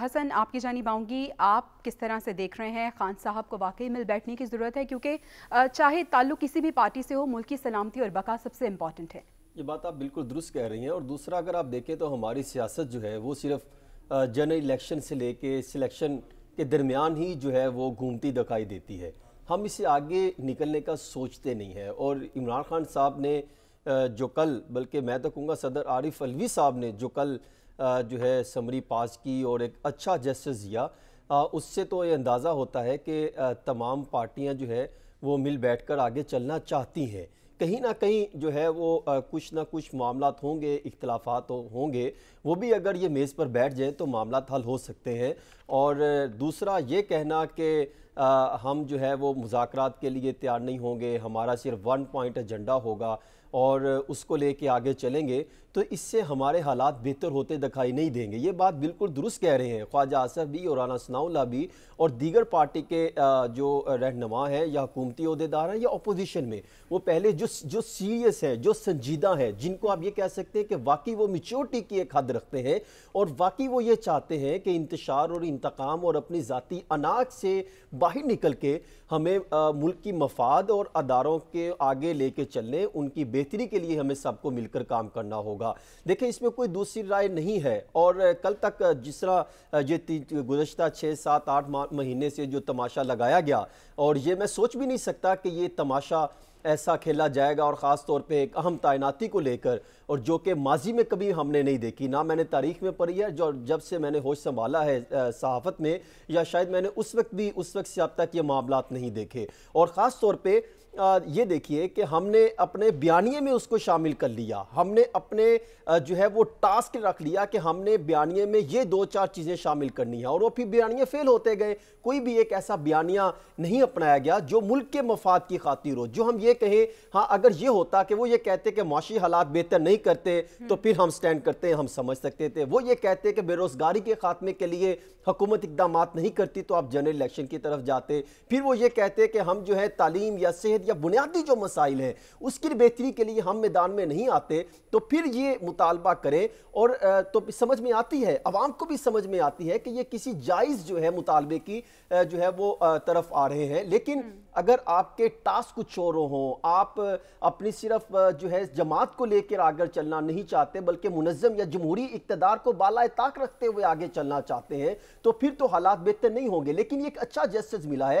हसन आपकी जानी आऊँगी आप किस तरह से देख रहे हैं खान साहब को वाकई मिल बैठने की ज़रूरत है क्योंकि चाहे ताल्लुक किसी भी पार्टी से हो मुल्क की सलामती और बका सबसे इम्पॉर्टेंट है ये बात आप बिल्कुल दुरुस्त कह रही हैं और दूसरा अगर आप देखें तो हमारी सियासत जो है वो सिर्फ जनरल इलेक्शन से लेके सिलेक्शन के दरमियान ही जो है वो घूमती दिखाई देती है हम इसे आगे निकलने का सोचते नहीं है और इमरान खान साहब ने जो कल बल्कि मैं तो कहूँगा सदर आरिफ अलवी साहब ने जो कल जो है समरी पास की और एक अच्छा जस्टिस दिया उससे तो ये अंदाज़ा होता है कि तमाम पार्टियाँ जो है वो मिल बैठ कर आगे चलना चाहती हैं कहीं ना कहीं जो है वो कुछ ना कुछ मामला होंगे इख्तलाफा होंगे वो भी अगर ये मेज़ पर बैठ जाए तो मामला हल हो सकते हैं और दूसरा ये कहना कि आ, हम जो है वो मुजाकर के लिए तैयार नहीं होंगे हमारा सिर्फ वन पॉइंट एजेंडा होगा और उसको लेके आगे चलेंगे तो इससे हमारे हालात बेहतर होते दिखाई नहीं देंगे ये बात बिल्कुल दुरुस्त कह रहे हैं ख्वाजा आसफ़ भी और राना सनाउल्ला भी और दीगर पार्टी के जो रहनमा हैं या हुकूमती अहदेदार हैं या अपोजिशन में वो पहले जो जो सीरियस हैं जो संजीदा हैं जिनको आप ये कह सकते हैं कि वाकई वो मिच्योरिटी की एक हद रखते हैं और वाकई वो ये चाहते हैं कि इंतशार और इंतकाम और अपनी ज़ाती अनाज से बाहर निकल के हमें आ, मुल्क की मफाद और अदारों के आगे लेके चलने उनकी बेहतरी के लिए हमें सबको मिलकर काम करना होगा देखिए इसमें कोई दूसरी राय नहीं है और कल तक जिस तरह ये गुजशत छः सात आठ महीने से जो तमाशा लगाया गया और ये मैं सोच भी नहीं सकता कि ये तमाशा ऐसा खेला जाएगा और ख़ास तौर पे एक अहम तैनाती को लेकर और जो कि माजी में कभी हमने नहीं देखी ना मैंने तारीख में पढ़ी है जो जब से मैंने होश संभाला है सहाफ़त में या शायद मैंने उस वक्त भी उस वक्त से अब तक ये मामला नहीं देखे और ख़ास तौर पर ये देखिए कि हमने अपने बयानिए में उसको शामिल कर लिया हमने अपने जो है वो टास्क रख लिया कि हमने बयानिए में ये दो चार चीज़ें शामिल करनी है और वो फिर बयानिए फेल होते गए कोई भी एक ऐसा बयानिया नहीं अपनाया गया जो मुल्क के मफाद की खातिर हो जो हम ये कहें हाँ अगर ये होता कि वो ये कहते कि माशी हालात बेहतर नहीं करते हम्म। तो फिर हम स्टैंड करते हम समझ सकते थे वो ये कहते कि बेरोज़गारी के खात्मे के लिए हुकूमत इकदाम नहीं करती तो आप जनरल इलेक्शन की तरफ जाते फिर वो ये कहते कि हम जो है तालीम या सेहत मसाइल या बुनियादी जो मसाइल हैं उसकी बेहतरी के लिए हम मैदान में नहीं आते तो फिर ये मुतालबा करें और तो समझ में आती है आवाम को भी समझ में आती है कि ये किसी जायज़ जो है मुतालबे की जो है वो तरफ आ रहे हैं लेकिन हम्म। अगर आपके टास्क कुछ और हों आप अपनी सिर्फ जो है जमात को लेकर आगे चलना नहीं चाहते बल्कि मुनज़म या जमहूरी इकतदार को बालाए ताक रखते हुए आगे चलना चाहते हैं तो फिर तो हालात बेहतर नहीं होंगे लेकिन एक अच्छा जस्टिस मिला है